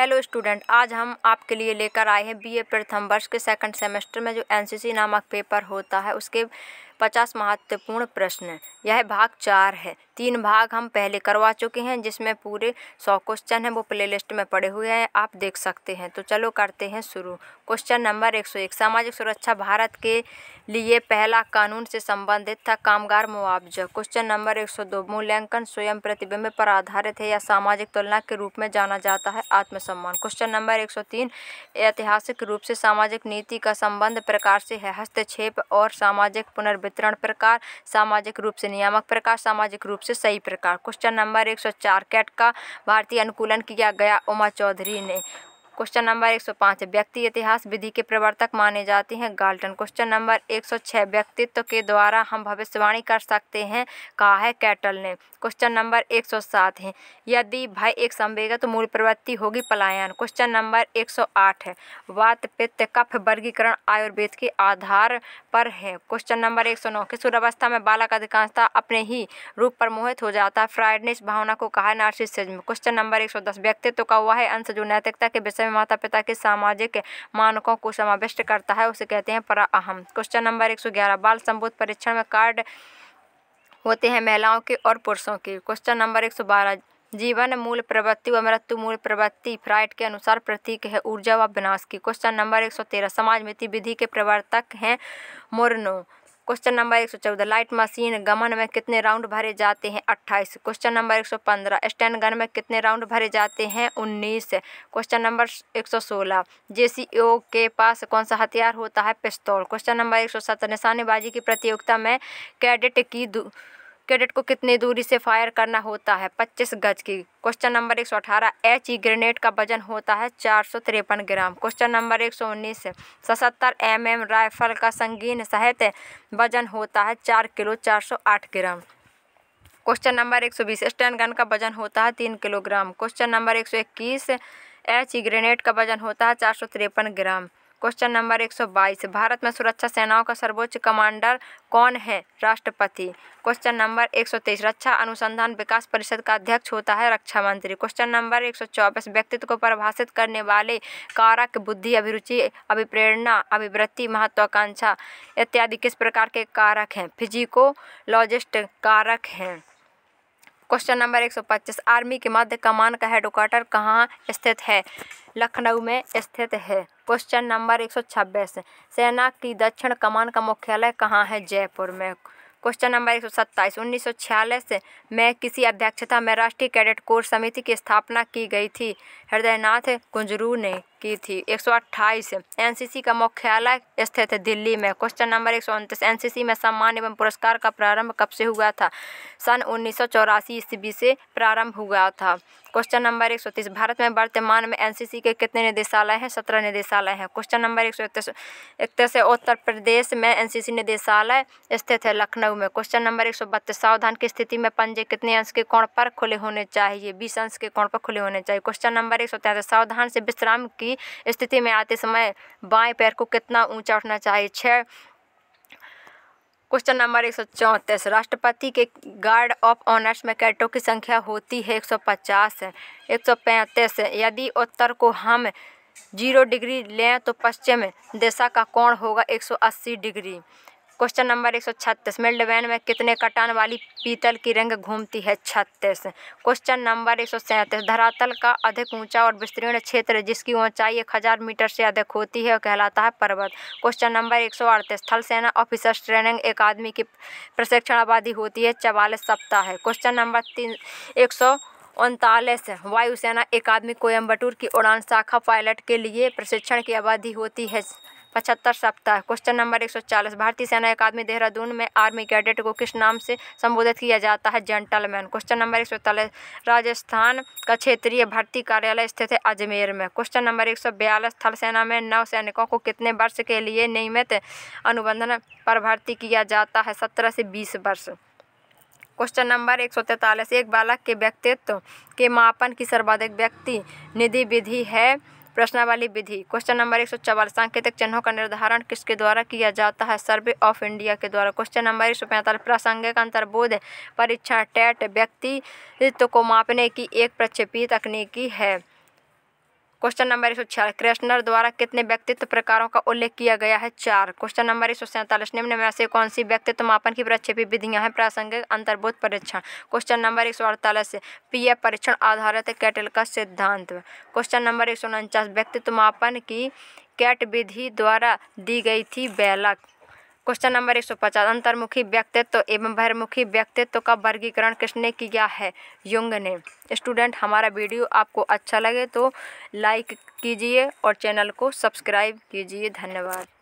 hello student आज हम आपके लिए लेकर आए हैं बीए प्रथम वर्ष के सेकंड सेमेस्टर में जो एनसीसी नामक पेपर होता है उसके पचास महत्वपूर्ण प्रश्न यह भाग चार है तीन भाग हम पहले करवा चुके हैं जिसमें पूरे सौ क्वेश्चन हैं वो प्लेलिस्ट में पड़े हुए हैं आप देख सकते हैं तो चलो करते हैं शुरू क्वेश्चन नंबर एक सौ एक सामाजिक सुरक्षा भारत के लिए पहला कानून से संबंधित था कामगार मुआवजा क्वेश्चन नंबर एक सौ दो मूल्यांकन स्वयं प्रतिबिंब पर आधारित है या सामाजिक तुलना के रूप में जाना जाता है आत्मसम्मान क्वेश्चन नंबर एक सौ तीन ऐतिहासिक रूप से सामाजिक नीति का संबंध प्रकार से है हस्तक्षेप और सामाजिक पुनर्वितरण प्रकार सामाजिक रूप से नियामक प्रकार सामाजिक रूप से से सही प्रकार क्वेश्चन नंबर 104 कैट का भारतीय अनुकूलन किया गया उमा चौधरी ने क्वेश्चन नंबर एक सौ पाँच व्यक्ति इतिहास विधि के प्रवर्तक माने जाते हैं गाल्टन क्वेश्चन नंबर एक सौ छः व्यक्तित्व के द्वारा हम भविष्यवाणी कर सकते हैं कहा है कैटल ने क्वेश्चन नंबर एक सौ सात है यदि भय एक संवेगत तो मूल प्रवृत्ति होगी पलायन क्वेश्चन नंबर एक सौ आठ है वात पित्त कफ वर्गीकरण आयुर्वेद के आधार पर है क्वेश्चन नंबर एक सौ नौ किशोरावस्था में बालक अधिकांशता अपने ही रूप पर मोहित हो जाता है फ्राइडनेस भावना को कहा है नार्सिसिज्म क्वेश्चन नंबर एक सौ दस व्यक्तित्व का हुआ है अंश जो नैतिकता के विषय में माता पिता के सामाजिक मानकों को समाविष्ट करता है उसे कहते हैं परा अहम क्वेश्चन नंबर 111 बाल संबोध परीक्षण में कार्ड होते हैं महिलाओं के और पुरुषों के क्वेश्चन नंबर 112 जीवन मूल प्रवृत्ति व मृत्यु मूल प्रवृत्ति फ्राइड के अनुसार प्रतीक है ऊर्जा व विनाश की क्वेश्चन नंबर 113 समाज मिति विधि के प्रवर्तक हैं मोरनो क्वेश्चन नंबर एक सौ चौदह लाइट मशीन गमन में कितने राउंड भरे जाते हैं अट्ठाईस क्वेश्चन नंबर एक सौ पंद्रह स्टैंड गन में कितने राउंड भरे जाते हैं उन्नीस क्वेश्चन नंबर एक सौ सोलह जेसीओ के पास कौन सा हथियार होता है पिस्तौल क्वेश्चन नंबर एक सौ सत्रह निशानेबाजी की प्रतियोगिता में कैडेट की कैडेट को कितनी दूरी से फायर करना होता है 25 गज की question number 118 H E grenade का वजन होता है चार ग्राम क्वेश्चन नंबर 119 सतहत्तर एम एम राइफल का संगीन सहित वजन होता है चार kilo 408 gram question number 120 Sten gun का वजन होता है तीन kilogram question number 121 H grenade का वजन होता है चार ग्राम क्वेश्चन नंबर 122 भारत में सुरक्षा सेनाओं का सर्वोच्च कमांडर कौन है राष्ट्रपति क्वेश्चन नंबर 123 रक्षा अनुसंधान विकास परिषद का अध्यक्ष होता है रक्षा मंत्री क्वेश्चन नंबर 124 व्यक्तित्व को परिभाषित करने वाले कारक बुद्धि अभिरुचि अभिप्रेरणा अभिवृत्ति महत्वाकांक्षा इत्यादि किस प्रकार के कारक हैं फिजिको लॉजिस्ट कारक हैं क्वेश्चन नंबर 125 आर्मी के मध्य कमान का हेडक्वार्टर कहाँ स्थित है लखनऊ में स्थित है क्वेश्चन नंबर 126 सेना की दक्षिण कमान का मुख्यालय कहाँ है जयपुर में क्वेश्चन नंबर एक सौ सत्ताईस उन्नीस सौ छियालीस में किसी अध्यक्षता में राष्ट्रीय कैडेट कोर समिति की स्थापना की गई थी हृदयनाथ कुंजरू ने की थी एक सौ अट्ठाईस एनसीसी का मुख्यालय स्थित दिल्ली में क्वेश्चन नंबर एक सौ उनतीस एनसीसी में सम्मान एवं पुरस्कार का प्रारंभ कब से हुआ था सन उन्नीस सौ चौरासी ईस्वी से प्रारंभ हुआ था क्वेश्चन नंबर एक सौ तीस भारत में वर्तमान में एनसीसी के कितने निदेशालय हैं सत्रह निदेशालय हैं क्वेश्चन नंबर एक सौ इकतीस इकतीस उत्तर प्रदेश में एनसीसी निदेशालय स्थित है लखनऊ में क्वेश्चन नंबर एक सौ बत्तीस सावधान की स्थिति में पंजे कितने अंश के कोण पर खुले होने चाहिए बीस अंश के कोण पर खुले होने चाहिए क्वेश्चन नंबर एक सौ तैंतीस सावधान से विश्राम की की स्थिति में आते समय बाएं पैर को कितना ऊंचा उठना चाहिए छः क्वेश्चन नंबर एक सौ चौंतीस राष्ट्रपति के गार्ड ऑफ ऑनर्स में कैटों की संख्या होती है एक सौ पचास एक सौ पैंतीस यदि उत्तर को हम जीरो डिग्री लें तो पश्चिम दिशा का कोण होगा एक सौ अस्सी डिग्री क्वेश्चन नंबर एक सौ छत्तीस मिल्डवैन में कितने कटान वाली पीतल की रिंग घूमती है छत्तीस क्वेश्चन नंबर एक सौ सैंतीस धरातल का अधिक ऊंचा और विस्तीर्ण क्षेत्र जिसकी ऊंचाई एक हज़ार मीटर से अधिक होती है कहलाता है पर्वत क्वेश्चन नंबर एक सौ अड़तीस थल सेना ऑफिसर्स ट्रेनिंग एक आदमी की प्रशिक्षण आबादी होती है चवालीस सप्ताह है क्वेश्चन नंबर तीन एक सौ उनतालीस वायुसेना अकादमी कोयम्बटूर की उड़ान शाखा पायलट के लिए प्रशिक्षण की आबादी होती है पचहत्तर सप्ताह क्वेश्चन नंबर एक सौ चालीस भारतीय सेना अकादमी देहरादून में आर्मी कैडेट को किस नाम से संबोधित किया जाता है जेंटलमैन क्वेश्चन नंबर एक सौ राजस्थान का क्षेत्रीय भर्ती कार्यालय स्थित है अजमेर में क्वेश्चन नंबर एक सौ बयालीस थल सेना में नौ सैनिकों को कितने वर्ष के लिए नियमित अनुबंधन पर भर्ती किया जाता है सत्रह से बीस वर्ष क्वेश्चन नंबर एक सौ तैंतालीस एक बालक के व्यक्तित्व के मापन की सर्वाधिक व्यक्ति निधि विधि है प्रश्नावली विधि क्वेश्चन नंबर एक सौ चवालीस सांकेतिक चिन्हों का निर्धारण किसके द्वारा किया जाता है सर्वे ऑफ इंडिया के द्वारा क्वेश्चन नंबर एक सौ पैंतालीस प्रासंगिक अंतर्बोध परीक्षा टेट व्यक्तित्व को मापने की एक प्रक्षेपी तकनीकी है क्वेश्चन नंबर एक सौ छियालीस क्रेशनर द्वारा कितने व्यक्तित्व प्रकारों का उल्लेख किया गया है चार क्वेश्चन नंबर एक सौ सैंतालीस निम्न में से कौन सी व्यक्तित्व मापन की प्रक्षेपी विधियां हैं प्रासंगिक अंतर्भूत परीक्षण क्वेश्चन नंबर एक सौ अड़तालीस पी परीक्षण आधारित कैटल का सिद्धांत क्वेश्चन नंबर एक सौ उनचास व्यक्तित्व मापन की कैट विधि द्वारा दी गई थी बैलक क्वेश्चन नंबर एक सौ पचास अंतर्मुखी व्यक्तित्व एवं बहिर्मुखी व्यक्तित्व का वर्गीकरण किसने किया है युंग ने स्टूडेंट हमारा वीडियो आपको अच्छा लगे तो लाइक कीजिए और चैनल को सब्सक्राइब कीजिए धन्यवाद